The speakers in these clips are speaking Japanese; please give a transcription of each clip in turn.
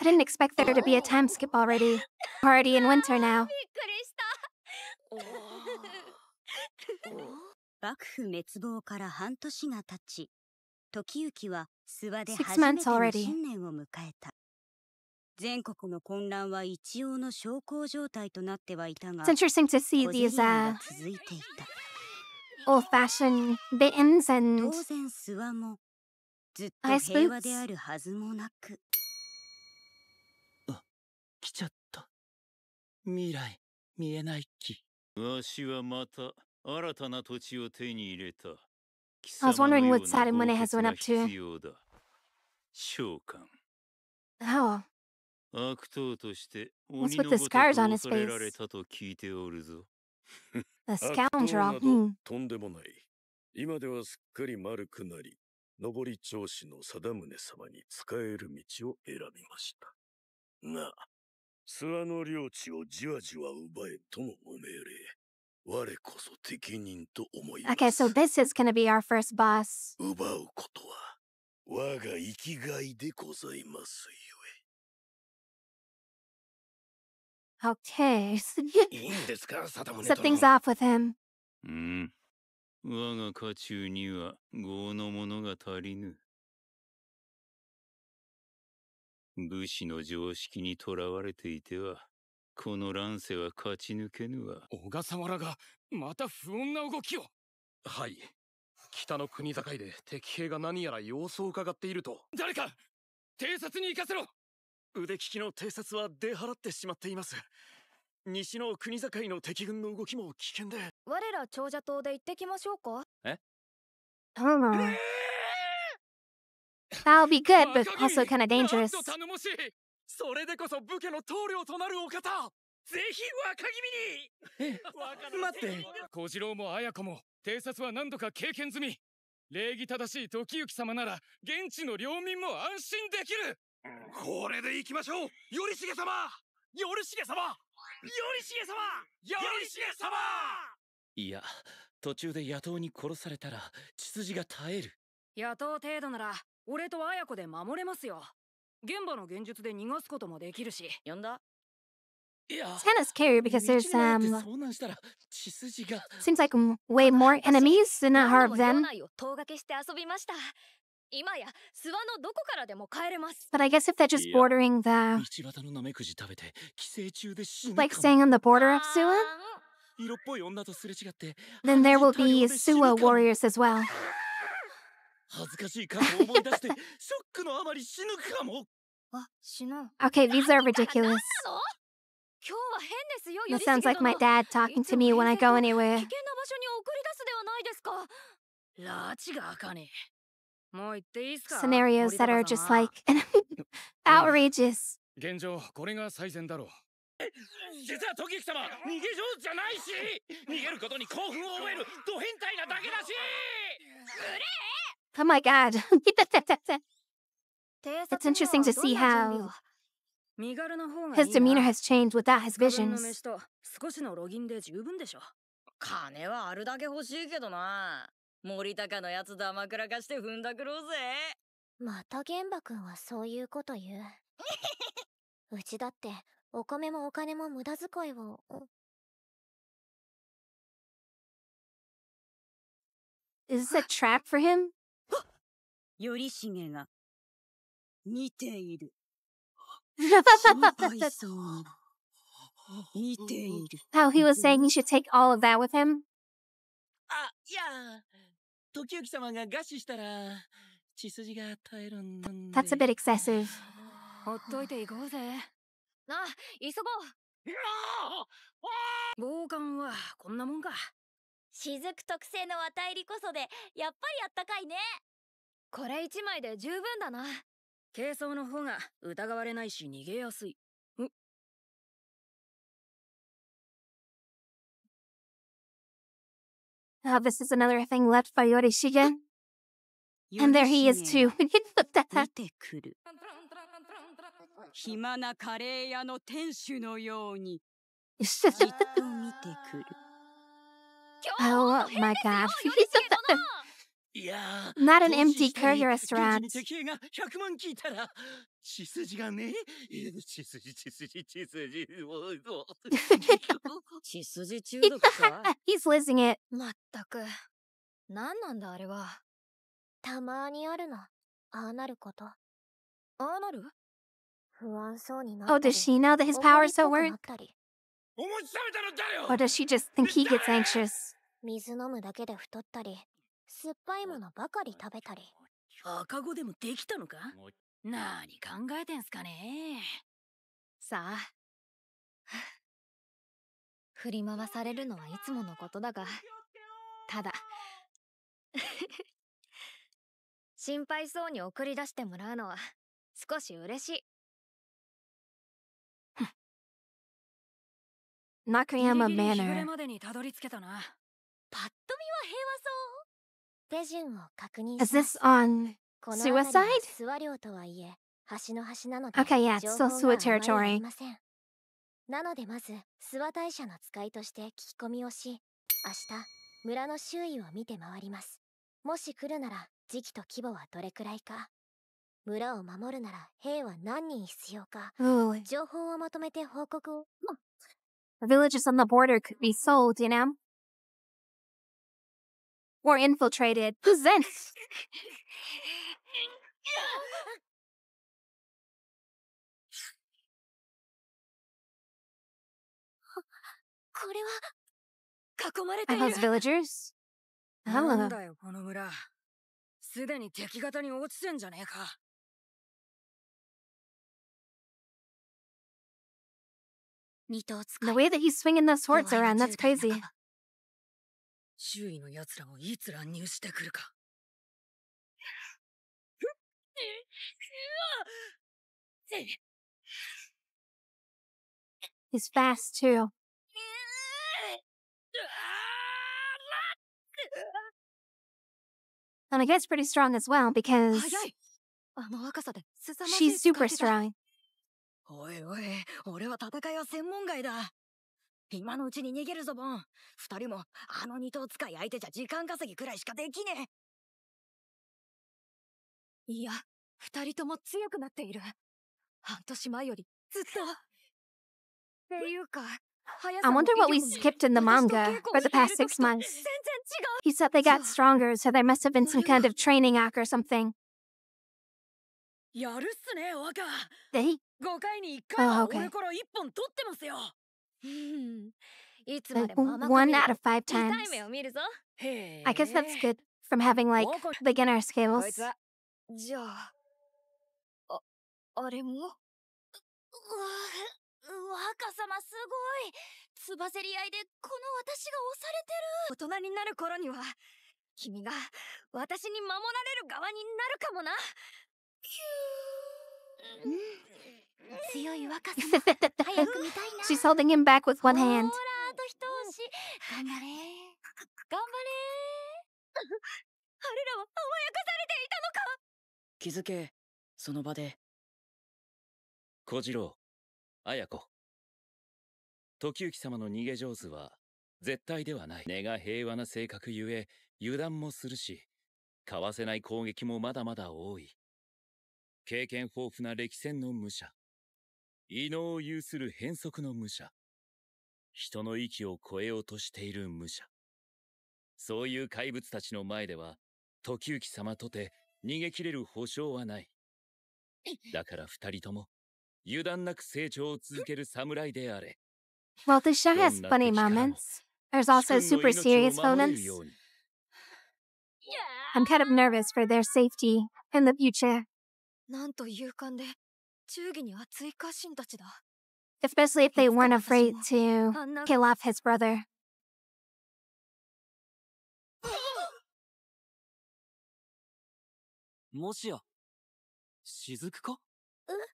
I didn't expect there to be a time skip already. Party in winter now. Six months already. It's interesting to see these. these、uh, old fashioned bittens and ずっと平和であるはずもなくあ来ちゃった未来見えない木わしはまた新たな土地を手に入れた I was wondering what s a n went up to. 召喚 Oh. 悪党として鬼のことを恐れられたと聞いておるぞ。The scoundrel. とんでもない。今ではすっかり丸くなり、上り調子の貞宗様に仕える道を選びました。が、諏訪の領地をじわじわ奪えとの命令。我こそ適任と思います。Okay, so this is gonna be our first boss. 奪うことは、我が生きがいでございますゆえ。Okay. Something's off with him. うん。我が家中には業の者が足りぬ。武士の常識にとらわれていては、この乱世は勝ち抜けぬわ。小笠原が、また不穏な動きをはい。北の国境で敵兵が何やら様子を伺っていると。誰か偵察に行かせろ腕利きの偵察は出払ってしまっています。西の国境の敵軍の動きも危険で我ら長者島で行ってきましょうかえ That'll be good, but also kind of dangerous. それでこそ武家の棟梁となるお方ぜひ若君に待って小次郎も綾子も偵察は何度か経験済み礼儀正しい時行様なら現地の領民も安心できるこれで行きましょう頼重様頼重様よりしえ様よりしえ様いや途中で野党に殺されたら血筋が耐える野党程度なら俺と綾子で守れますよ現場の現術で逃がすこともできるしいや Tennis carry したら血筋が Seems like way more enemies 掛けして遊びました But I guess if they're just bordering the... Like staying on the border of Sua? Then there will be Sua warriors as well. Okay, these are ridiculous That sounds like my dad talking to me when I go anywhere scenarios that are just like outrageous. Oh my god. it's interesting to see how his demeanor has changed without his visions. 金はあるだけ欲しいけどな。森高のやつだまくらかして踏んだくろうぜまた玄馬くんはそういうこと言ううちだってお米もお金も無駄遣いを Is this a trap for him? よりしげが見ている心配そう How he was saying he should take all of that with him? Uh, yeah. 時行様が餓死したら血筋が耐えるんだ That's a bit excessive ほっといていこうぜな急ごう防寒はこんなもんか雫特製の綿入りこそでやっぱりあったかいねこれ一枚で十分だな軽装の方が疑われないし逃げやすい a oh, this is another thing left by Yorishigen. And there he is too. We need to d a t that. 暇なカレー屋の店主のように見てくる。oh my gosh, Not an empty curry restaurant. He's losing it. まったく。何なんだあれは。たまにあるの。ああなること。ああなる不安そうになったり。Oh, does she know that his so work? Or does she just think he gets anxious? 水飲むだけで太ったり。酸っぱいものばかり食べたり赤子でもできたのか何考えてんすかねさあ 振り回されるのはいつものことだがただ 心配そうに送り出してもらうのは少し嬉しい Nakayama Manor パッと見は平和そう手順を確認し Is t り諏訪とはいえ Okay, yeah, it's なのでまず諏訪大社の使いとして聞き込みをし明日村の周囲を見て回りますもし来るなら時期と規模はどれくらいか村を守るなら兵は何人必要か情報をまとめて報告を or infiltrated Present. Are those villagers? Hello. Ah. The way that he's swinging those swords around, that's crazy. 周囲の奴らもいつ乱入してくるか。He's fast too. And it gets pretty strong as well because she's super strong. おいおい、俺は戦いは専門外だ。今のうちに逃げるぞ、ボン二人も、あの二頭使い相手じゃ時間稼ぎくらいしかできねえいや、二人とも強くなっている。半年前より、ずっと。っていうか、I wonder what we skipped in the manga for the past six months. He said they got stronger, so there must have been some kind of training act or something. They? Oh, okay. いつまでも甘く見る。1 out of 5 times。を見るぞ。I guess that's good from having like beginner skills。じゃあ、あれも。若様すごい。つばせり合いでこの私が押されてる。大人になる頃には、君が私に守られる側になるかもな。She's holding him back with one hand. たのか気づけその場で。小次郎、綾子。時行様の逃げ上手は絶対ではない。根が平和な性格ゆえ、油断もするし、かわせない攻撃もまだまだ多い。経験豊富な歴戦の武者。異能を有する変則の武者。人の域を超えようとしている武者。そういう怪物たちの前では、時行様とて逃げ切れる保証はない。だから二人とも、油断なく成長を続ける侍であれ。Well, this show has funny moments. There's also super serious moments. I'm kind of nervous for their safety in the future. なんと勇敢で Especially if they weren't afraid to kill off his brother. Moshia, Shizuku? Oh.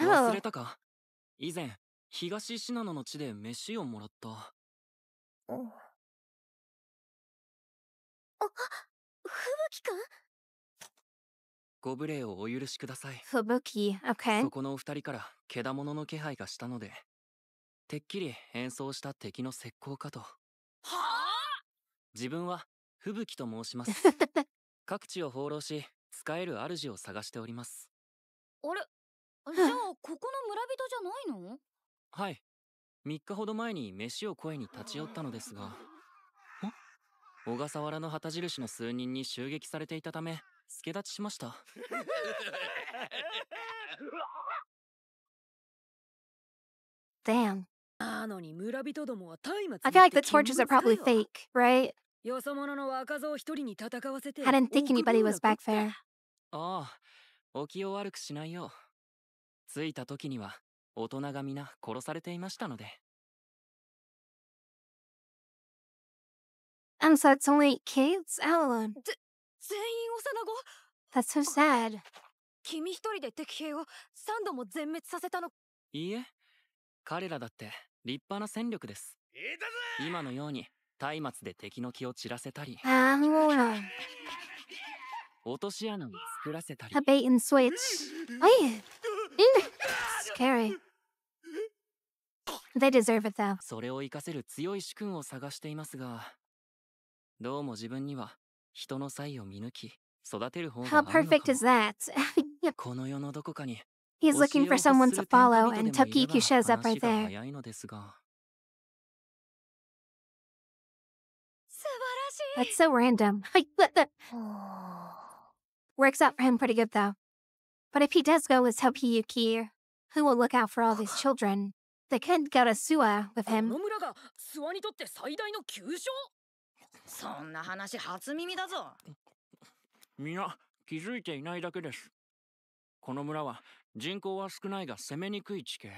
忘れたか以前、東信濃の地で飯をもらった。あ、吹雪くんご無礼をお許しください。Fubuki, そこのお二人から、けだものの気配がしたので、てっきり変装した敵の石膏かと。はあ自分は、吹雪と申します。各地を放浪し、使える主を探しております。あれじゃあ、ここの村人じゃないのはい。3日ほど前に飯を声に立ち寄ったのですが、小笠原の旗印の数人に襲撃されていたため、助立ちしました。Damn. I feel like the torches are probably fake, right? I didn't think anybody was back there. ああ、お気を悪くしないよう。着いた時には大人が皆殺されていましたので。And so it's only kids out alone. 全員幼子 That's so sad. 君一人で敵兵を三度も全滅させたのいいえ、彼らだって立派な戦力です。今のように松明で敵の気を散らせたり。ああ、もう落とし穴を作らせたり。A bait and switch. w a i Scary. They deserve it though. それを生かせる強い主君を探していますが、どうも自分には人の才を見抜き、育てる方が How perfect is that? この世のどこかに He's looking for someone to follow, and Tokiyuki shows up right there. That's so random. Works out for him pretty good, though. But if he does go with Tokiyuki, who will look out for all these children? They can't go to Sua with him. そんな話初耳だぞ皆気づいていないだけですこの村は人口は少ないが攻めにくい地形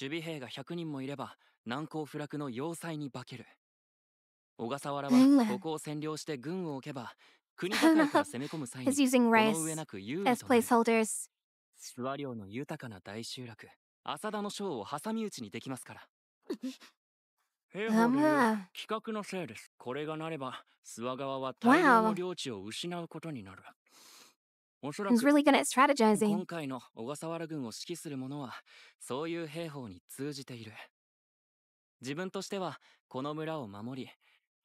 守備兵が100人もいれば難攻不落の要塞に化ける小笠原はここを占領して軍を置けば国ばから攻め込む際にこの上なく有利となる諏訪領の豊かな大集落浅田の将を挟み撃ちにできますから兵法う企画のせいです。これがなれば、諏訪川は大量の領地を失うことになる。おそらく、今回の小笠原軍を指揮する者は、そういう兵法に通じている。自分としては、この村を守り、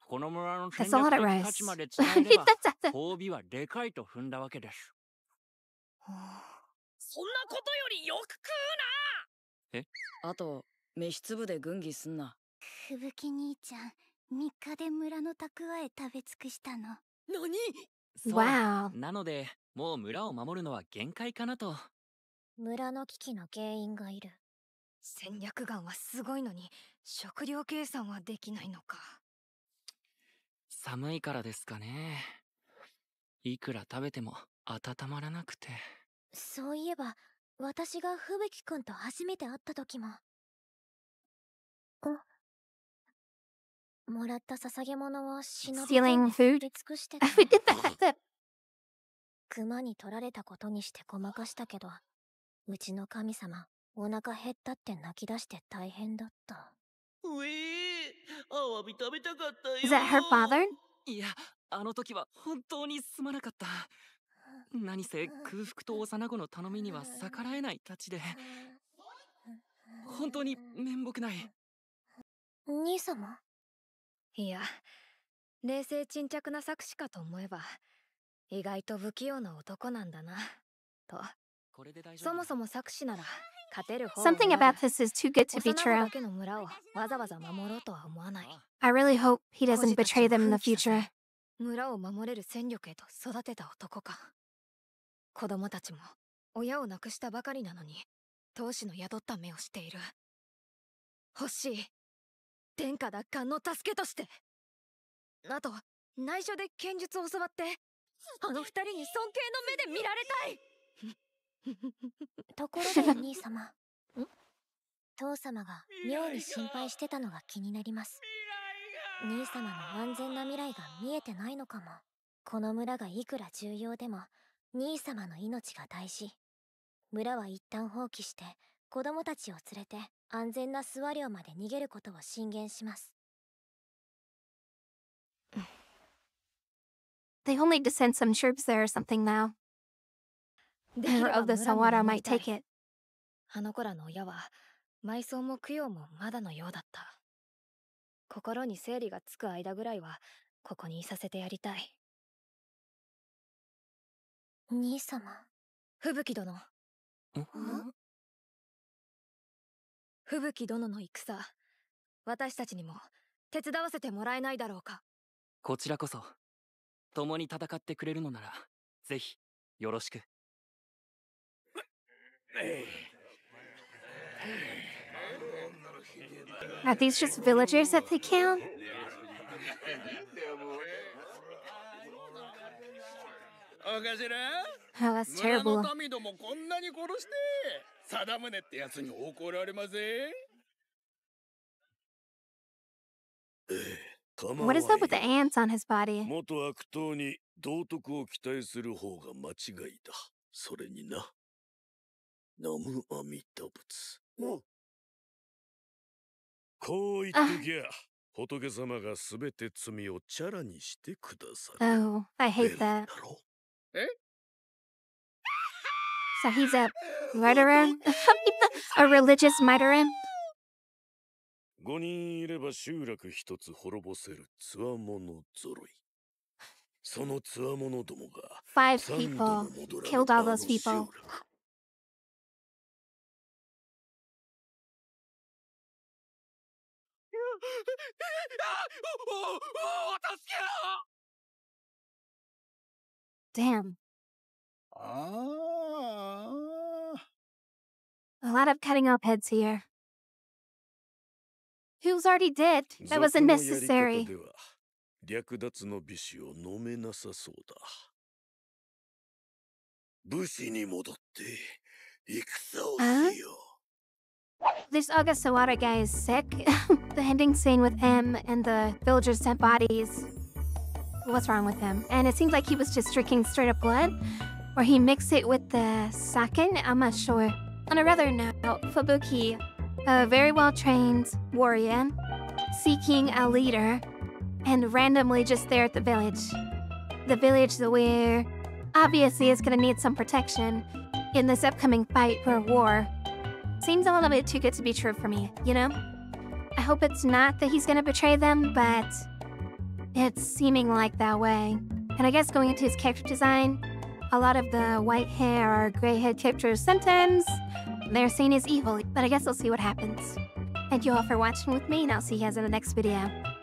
この村の戦略的立ちまでつなげば、褒美はでかいと踏んだわけです。そんなことよりよく食うなえあと、飯粒で軍議すんな。吹雪兄ちゃん3日で村の蓄え食べ尽くしたの何わなのでもう村を守るのは限界かなと村の危機の原因がいる戦略眼はすごいのに食料計算はできないのか寒いからですかねいくら食べても温まらなくてそういえば私が吹雪くんと初めて会った時もあもらった捧げ物を忍び stealing 熊に取られたことにしてごまかしたけど、うちの神様、お腹減ったって泣き出して大変だった。うえーアワビ食べたかったよ。Is that her father? いや、あの時は本当にすまなかった。何せ空腹と幼子の頼みには逆らえないたちで、本当に面目ない。兄様いや、冷静沈着な作詞かと思えば、意外と不器用な男なんだな、と。そもそも作詞なら、勝てる方 Something about this is too good to be true. I really hope he doesn't betray them in the future. 村を守れる戦力へと育てた男か。子供たちも親を亡くしたばかりなのに、闘志の宿った目をしている。欲しい。天下奪還の助けとしてあと内緒で剣術を教わってあの二人に尊敬の目で見られたいところでお兄様父様が妙に心配してたのが気になります兄様の安全な未来が見えてないのかもこの村がいくら重要でも兄様の命が大事村は一旦放棄して子供たちを連れて安全な諏訪寮まで逃げることを進言します。They only to send some troops there or something now. They're of the Sawara might take it. あの子らの親は埋葬も供養もまだのようだった。心に整理がつく間ぐらいはここにいさせてやりたい。兄様。吹雪殿。ん吹雪殿の戦、私たちにも手伝わせてもらえないだろうか。こちらこそ、共に戦ってくれるのなら、ぜひ、よろしく。Are these just villagers that they killed? Oh, that's terrible. 貞宗ってやつに怒られません What is up with the ants on his body? 元悪党に道徳を期待する方が間違いだ。それにな。ナムアミタこう言ってきゃ、仏様がすべて罪をチャラにしてくださる。Oh, I hate that. え So he's a murderer? a religious murderer? 5 people killed all those people. Damn. Ah. A lot of cutting up heads here. Who's already dead? That wasn't necessary. Huh? This Ogasawara guy is sick. the ending scene with him and the villagers dead bodies. What's wrong with him? And it seems like he was just drinking straight up blood or he mixed it with the saken, I'm not sure. On a rather note, Fubuki, a very well-trained warrior, seeking a leader, and randomly just there at the village. The village that we're obviously is gonna need some protection in this upcoming fight for war. Seems a little bit too good to be true for me, you know? I hope it's not that he's gonna betray them, but it's seeming like that way. And I guess going into his character design, a lot of the white hair or gray hair captures sentence. they're seen as evil, but I guess we'll see what happens. Thank you all for watching with me, and I'll see you guys in the next video.